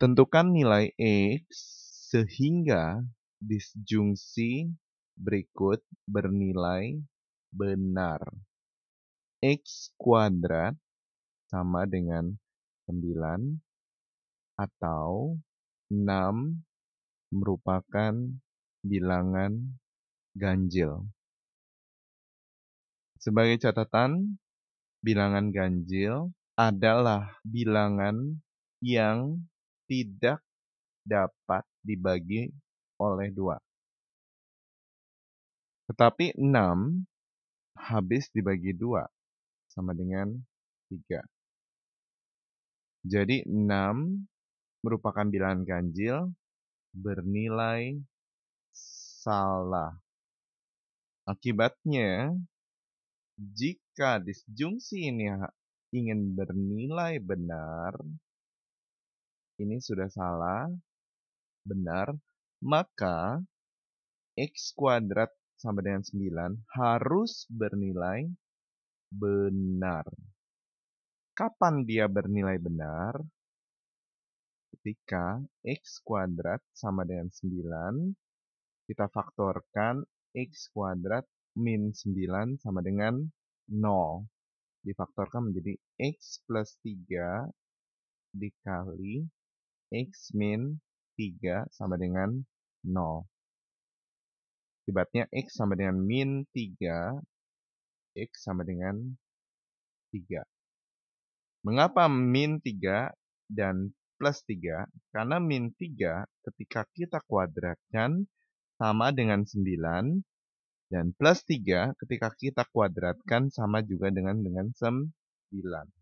Tentukan nilai X e sehingga disjungsi berikut bernilai benar. X kuadrat sama dengan 9 atau 6 merupakan bilangan ganjil. Sebagai catatan, bilangan ganjil adalah bilangan yang tidak dapat dibagi oleh dua. Tetapi 6 habis dibagi dua sama dengan 3. Jadi 6 merupakan bilangan ganjil bernilai salah. Akibatnya, jika disjungsi ini ingin bernilai benar, ini sudah salah, benar, maka X kuadrat sama dengan 9 harus bernilai benar. Kapan dia bernilai benar? Ketika X kuadrat sama dengan 9, kita faktorkan X kuadrat min 9 sama dengan 0. Difaktorkan menjadi X plus 3 dikali X min 3 sama dengan 0. Akibatnya X sama dengan min 3, X sama dengan 3. Mengapa min 3 dan plus 3? Karena min 3 ketika kita kuadratkan sama dengan 9, dan plus 3 ketika kita kuadratkan sama juga dengan dengan 9.